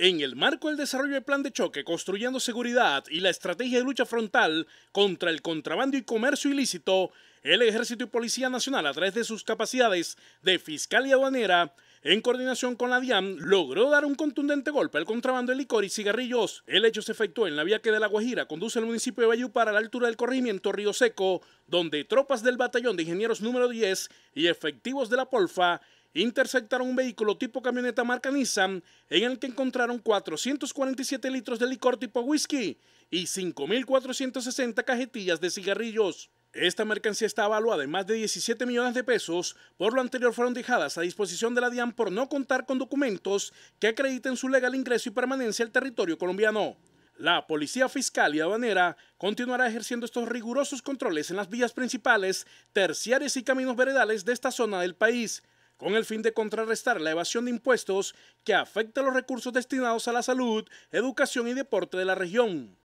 En el marco del desarrollo del plan de choque, construyendo seguridad y la estrategia de lucha frontal contra el contrabando y comercio ilícito, el Ejército y Policía Nacional, a través de sus capacidades de fiscal y aduanera, en coordinación con la DIAM, logró dar un contundente golpe al contrabando de licor y cigarrillos. El hecho se efectuó en la vía que de La Guajira conduce al municipio de Bayupar a la altura del corrimiento Río Seco, donde tropas del batallón de ingenieros número 10 y efectivos de la Polfa interceptaron un vehículo tipo camioneta marca Nissan en el que encontraron 447 litros de licor tipo whisky y 5.460 cajetillas de cigarrillos. Esta mercancía está evaluada en más de 17 millones de pesos, por lo anterior fueron dejadas a disposición de la DIAN por no contar con documentos que acrediten su legal ingreso y permanencia al territorio colombiano. La Policía Fiscal y Aduanera continuará ejerciendo estos rigurosos controles en las vías principales, terciarias y caminos veredales de esta zona del país, con el fin de contrarrestar la evasión de impuestos que afecta los recursos destinados a la salud, educación y deporte de la región.